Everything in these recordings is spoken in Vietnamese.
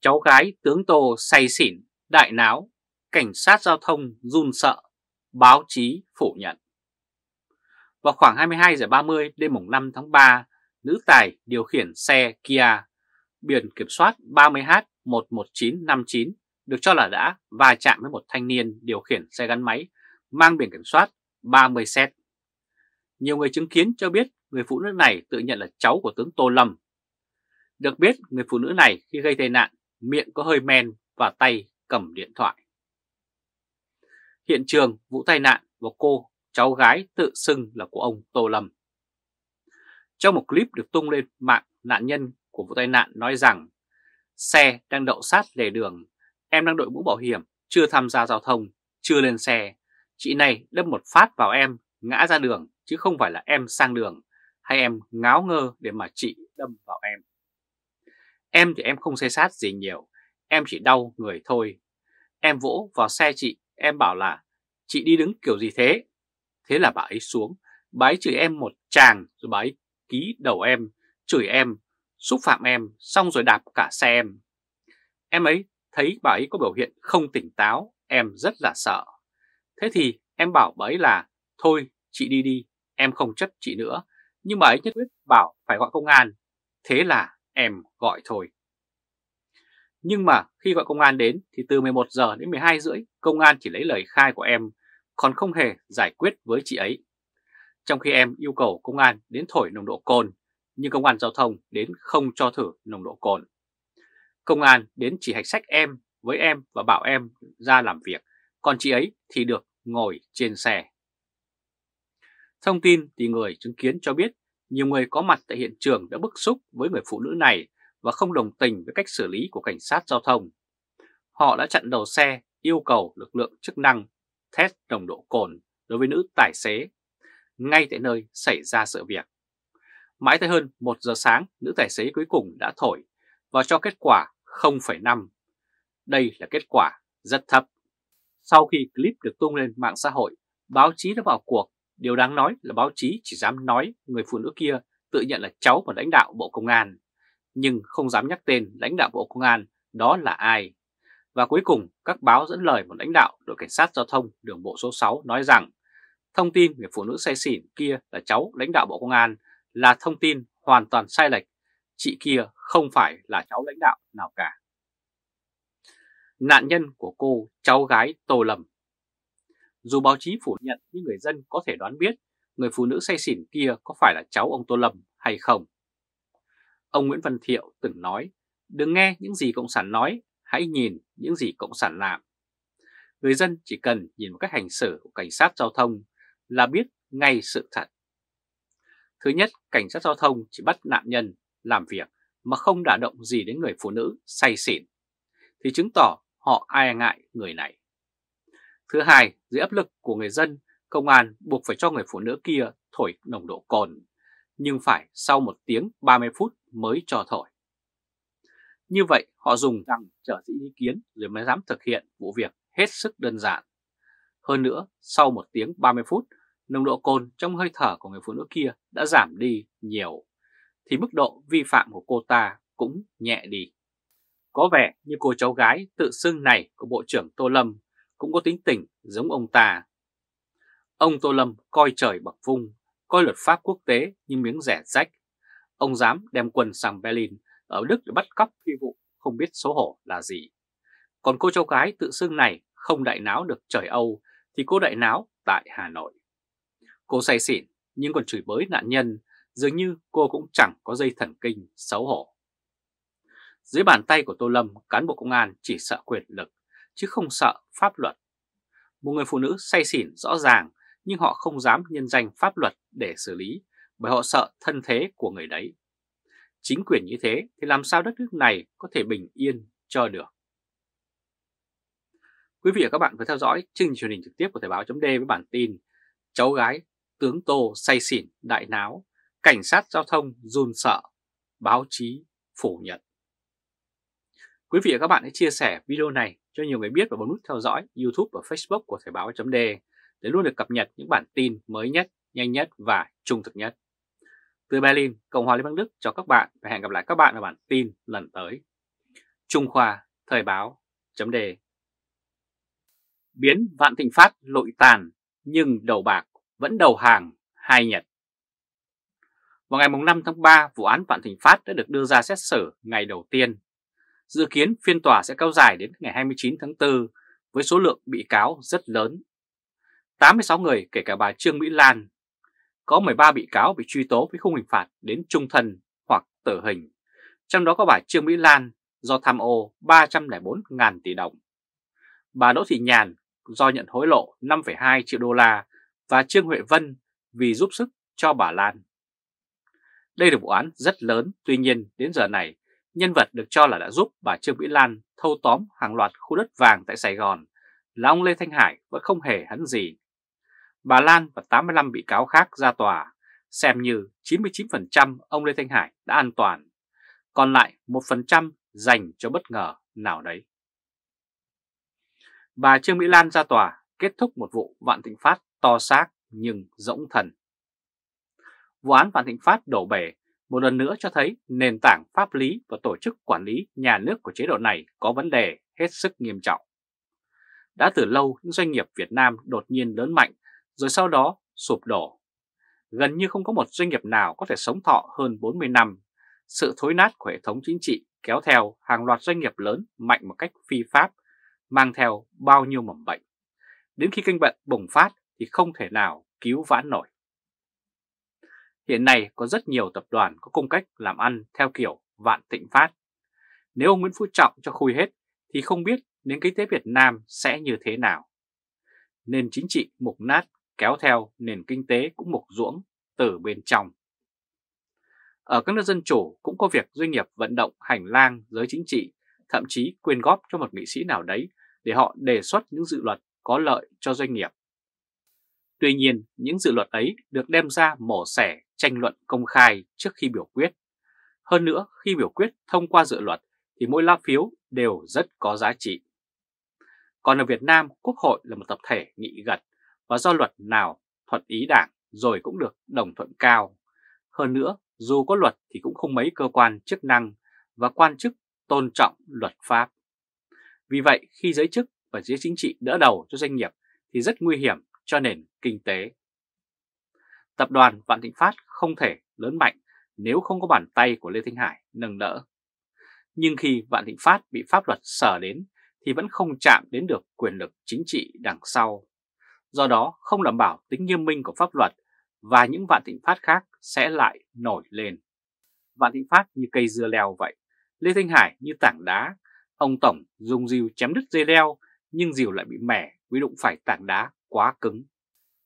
cháu gái tướng Tô say xỉn, đại náo, cảnh sát giao thông run sợ, báo chí phủ nhận. Vào khoảng 22 giờ 30 đêm mùng 5 tháng 3, nữ tài điều khiển xe Kia biển kiểm soát 30H11959 được cho là đã va chạm với một thanh niên điều khiển xe gắn máy mang biển kiểm soát 30 set. Nhiều người chứng kiến cho biết người phụ nữ này tự nhận là cháu của tướng Tô Lâm. Được biết, người phụ nữ này khi gây tai nạn miệng có hơi men và tay cầm điện thoại. Hiện trường vụ tai nạn và cô cháu gái tự xưng là của ông Tô Lâm. Trong một clip được tung lên mạng, nạn nhân của vụ tai nạn nói rằng xe đang đậu sát lề đường, em đang đội mũ bảo hiểm, chưa tham gia giao thông, chưa lên xe. Chị này đâm một phát vào em, ngã ra đường, chứ không phải là em sang đường, hay em ngáo ngơ để mà chị đâm vào em. Em thì em không xây sát gì nhiều, em chỉ đau người thôi. Em vỗ vào xe chị, em bảo là chị đi đứng kiểu gì thế? Thế là bà ấy xuống, bà ấy chửi em một chàng rồi bà ấy ký đầu em, chửi em, xúc phạm em, xong rồi đạp cả xe em. Em ấy thấy bà ấy có biểu hiện không tỉnh táo, em rất là sợ. Thế thì em bảo bà ấy là thôi chị đi đi, em không chấp chị nữa. Nhưng bà ấy nhất quyết bảo phải gọi công an. Thế là em gọi thôi. Nhưng mà khi gọi công an đến thì từ 11 giờ đến 12 rưỡi công an chỉ lấy lời khai của em còn không hề giải quyết với chị ấy. Trong khi em yêu cầu công an đến thổi nồng độ cồn nhưng công an giao thông đến không cho thử nồng độ cồn. Công an đến chỉ hạch sách em với em và bảo em ra làm việc còn chị ấy thì được ngồi trên xe. Thông tin thì người chứng kiến cho biết nhiều người có mặt tại hiện trường đã bức xúc với người phụ nữ này và không đồng tình với cách xử lý của cảnh sát giao thông. Họ đã chặn đầu xe yêu cầu lực lượng chức năng test nồng độ cồn đối với nữ tài xế ngay tại nơi xảy ra sự việc. Mãi tới hơn 1 giờ sáng, nữ tài xế cuối cùng đã thổi và cho kết quả 0,5. Đây là kết quả rất thấp. Sau khi clip được tung lên mạng xã hội, báo chí đã vào cuộc Điều đáng nói là báo chí chỉ dám nói người phụ nữ kia tự nhận là cháu của lãnh đạo Bộ Công an, nhưng không dám nhắc tên lãnh đạo Bộ Công an đó là ai. Và cuối cùng, các báo dẫn lời một lãnh đạo đội cảnh sát giao thông đường bộ số 6 nói rằng thông tin người phụ nữ say xỉn kia là cháu lãnh đạo Bộ Công an là thông tin hoàn toàn sai lệch, chị kia không phải là cháu lãnh đạo nào cả. Nạn nhân của cô, cháu gái Tô Lầm dù báo chí phủ nhận nhưng người dân có thể đoán biết người phụ nữ say xỉn kia có phải là cháu ông Tô Lâm hay không. Ông Nguyễn Văn Thiệu từng nói, đừng nghe những gì Cộng sản nói, hãy nhìn những gì Cộng sản làm. Người dân chỉ cần nhìn vào cách hành xử của cảnh sát giao thông là biết ngay sự thật. Thứ nhất, cảnh sát giao thông chỉ bắt nạn nhân làm việc mà không đả động gì đến người phụ nữ say xỉn, thì chứng tỏ họ ai ngại người này. Thứ hai, dưới áp lực của người dân, công an buộc phải cho người phụ nữ kia thổi nồng độ cồn, nhưng phải sau 1 tiếng 30 phút mới cho thổi. Như vậy họ dùng rằng trở dĩ ý kiến rồi mới dám thực hiện vụ việc hết sức đơn giản. Hơn nữa, sau 1 tiếng 30 phút, nồng độ cồn trong hơi thở của người phụ nữ kia đã giảm đi nhiều, thì mức độ vi phạm của cô ta cũng nhẹ đi. Có vẻ như cô cháu gái tự xưng này của Bộ trưởng Tô Lâm cũng có tính tình giống ông ta. Ông Tô Lâm coi trời bằng vung, coi luật pháp quốc tế như miếng rẻ rách. Ông dám đem quân sang Berlin ở Đức để bắt cóc phi vụ không biết xấu hổ là gì. Còn cô cháu gái tự xưng này không đại náo được trời Âu thì cô đại náo tại Hà Nội. Cô say xỉn nhưng còn chửi bới nạn nhân, dường như cô cũng chẳng có dây thần kinh xấu hổ. Dưới bàn tay của Tô Lâm, cán bộ công an chỉ sợ quyền lực chứ không sợ pháp luật. Một người phụ nữ say xỉn rõ ràng nhưng họ không dám nhân danh pháp luật để xử lý bởi họ sợ thân thế của người đấy. Chính quyền như thế thì làm sao đất nước này có thể bình yên cho được. Quý vị và các bạn vừa theo dõi chương trình truyền hình trực tiếp của Thời báo .d với bản tin Cháu gái tướng Tô say xỉn đại náo, cảnh sát giao thông run sợ, báo chí phủ nhận. Quý vị và các bạn hãy chia sẻ video này cho nhiều người biết và bấm nút theo dõi YouTube và Facebook của Thời báo .d để luôn được cập nhật những bản tin mới nhất, nhanh nhất và trung thực nhất. Từ Berlin, Cộng hòa Liên bang Đức cho các bạn và hẹn gặp lại các bạn ở bản tin lần tới. Trung Khoa, Thời báo .d Biến Vạn Thịnh Phát lội tàn nhưng đầu bạc vẫn đầu hàng hai Nhật. Vào ngày 5 tháng 3, vụ án Vạn Thịnh Phát đã được đưa ra xét xử ngày đầu tiên Dự kiến phiên tòa sẽ kéo dài đến ngày 29 tháng 4 với số lượng bị cáo rất lớn. 86 người kể cả bà Trương Mỹ Lan. Có 13 bị cáo bị truy tố với khung hình phạt đến trung thân hoặc tử hình. Trong đó có bà Trương Mỹ Lan do tham ô 304.000 tỷ đồng. Bà Đỗ Thị Nhàn do nhận hối lộ 5,2 triệu đô la và Trương Huệ Vân vì giúp sức cho bà Lan. Đây là vụ án rất lớn, tuy nhiên đến giờ này nhân vật được cho là đã giúp bà Trương Mỹ Lan thâu tóm hàng loạt khu đất vàng tại Sài Gòn là ông Lê Thanh Hải vẫn không hề hấn gì. Bà Lan và 85 bị cáo khác ra tòa, xem như 99% ông Lê Thanh Hải đã an toàn, còn lại 1% dành cho bất ngờ nào đấy. Bà Trương Mỹ Lan ra tòa kết thúc một vụ Vạn Thịnh Phát to xác nhưng rỗng thần. Vụ án Vạn Thịnh Phát đổ bể một lần nữa cho thấy nền tảng pháp lý và tổ chức quản lý nhà nước của chế độ này có vấn đề hết sức nghiêm trọng. Đã từ lâu những doanh nghiệp Việt Nam đột nhiên lớn mạnh rồi sau đó sụp đổ. Gần như không có một doanh nghiệp nào có thể sống thọ hơn 40 năm. Sự thối nát của hệ thống chính trị kéo theo hàng loạt doanh nghiệp lớn mạnh một cách phi pháp, mang theo bao nhiêu mầm bệnh. Đến khi kênh bệnh bùng phát thì không thể nào cứu vãn nổi. Hiện nay có rất nhiều tập đoàn có công cách làm ăn theo kiểu vạn thịnh phát. Nếu ông Nguyễn Phú Trọng cho khui hết thì không biết nền kinh tế Việt Nam sẽ như thế nào. Nền chính trị mục nát kéo theo nền kinh tế cũng mục ruỗng từ bên trong. Ở các nước dân chủ cũng có việc doanh nghiệp vận động hành lang giới chính trị, thậm chí quyên góp cho một nghị sĩ nào đấy để họ đề xuất những dự luật có lợi cho doanh nghiệp. Tuy nhiên, những dự luật ấy được đem ra mổ xẻ tranh luận công khai trước khi biểu quyết. Hơn nữa, khi biểu quyết thông qua dự luật thì mỗi lá phiếu đều rất có giá trị. Còn ở Việt Nam, Quốc hội là một tập thể nghị gật và do luật nào thuận ý đảng rồi cũng được đồng thuận cao. Hơn nữa, dù có luật thì cũng không mấy cơ quan chức năng và quan chức tôn trọng luật pháp. Vì vậy, khi giới chức và giới chính trị đỡ đầu cho doanh nghiệp thì rất nguy hiểm cho nền kinh tế. Tập đoàn Vạn Thịnh Phát không thể lớn mạnh nếu không có bàn tay của Lê Thanh Hải nâng đỡ. Nhưng khi Vạn Thịnh Phát bị pháp luật sở đến thì vẫn không chạm đến được quyền lực chính trị đằng sau. Do đó không đảm bảo tính nghiêm minh của pháp luật và những Vạn Thịnh Phát khác sẽ lại nổi lên. Vạn Thịnh Phát như cây dưa leo vậy, Lê Thanh Hải như tảng đá, ông Tổng dùng dìu chém đứt dây leo nhưng dìu lại bị mẻ vì đụng phải tảng đá quá cứng.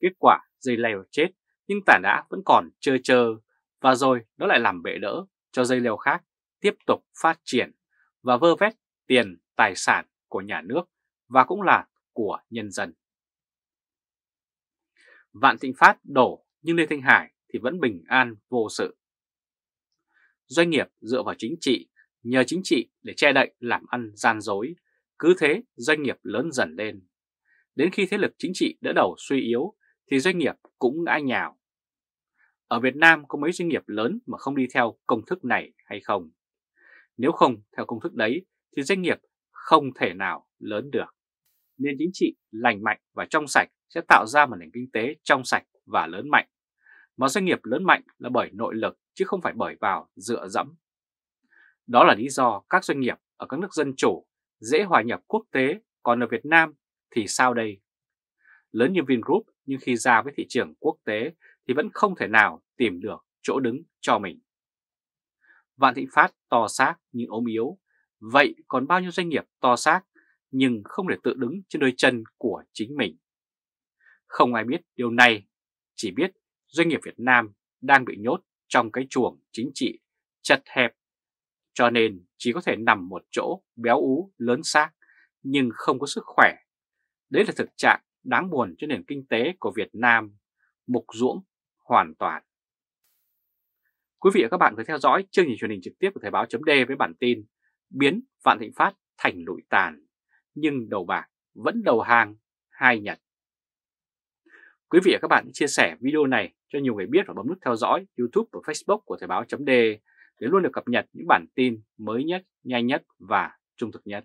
Kết quả dây leo chết nhưng tảng đá vẫn còn trơ trơ và rồi nó lại làm bệ đỡ cho dây leo khác tiếp tục phát triển và vơ vét tiền tài sản của nhà nước và cũng là của nhân dân. Vạn Thịnh Phát đổ nhưng Lê Thanh Hải thì vẫn bình an vô sự. Doanh nghiệp dựa vào chính trị, nhờ chính trị để che đậy làm ăn gian dối, cứ thế doanh nghiệp lớn dần lên. Đến khi thế lực chính trị đỡ đầu suy yếu thì doanh nghiệp cũng ngã nhào. Ở Việt Nam có mấy doanh nghiệp lớn mà không đi theo công thức này hay không? Nếu không theo công thức đấy thì doanh nghiệp không thể nào lớn được. Nên chính trị lành mạnh và trong sạch sẽ tạo ra một nền kinh tế trong sạch và lớn mạnh. Mà doanh nghiệp lớn mạnh là bởi nội lực chứ không phải bởi vào dựa dẫm. Đó là lý do các doanh nghiệp ở các nước dân chủ dễ hòa nhập quốc tế còn ở Việt Nam thì sao đây? Lớn như Vingroup nhưng khi ra với thị trường quốc tế thì vẫn không thể nào tìm được chỗ đứng cho mình. Vạn Thịnh Phát to xác nhưng ốm yếu, vậy còn bao nhiêu doanh nghiệp to xác nhưng không thể tự đứng trên đôi chân của chính mình? Không ai biết điều này, chỉ biết doanh nghiệp Việt Nam đang bị nhốt trong cái chuồng chính trị chật hẹp, cho nên chỉ có thể nằm một chỗ béo ú lớn xác nhưng không có sức khỏe Đấy là thực trạng đáng buồn cho nền kinh tế của Việt Nam, mục ruỗng hoàn toàn. Quý vị và các bạn vừa theo dõi chương trình truyền hình trực tiếp của Thời báo .d với bản tin Biến Vạn Thịnh Phát thành lụi tàn, nhưng đầu bạc vẫn đầu hàng hai Nhật. Quý vị và các bạn chia sẻ video này cho nhiều người biết và bấm nút theo dõi YouTube và Facebook của Thời báo .d để luôn được cập nhật những bản tin mới nhất, nhanh nhất và trung thực nhất.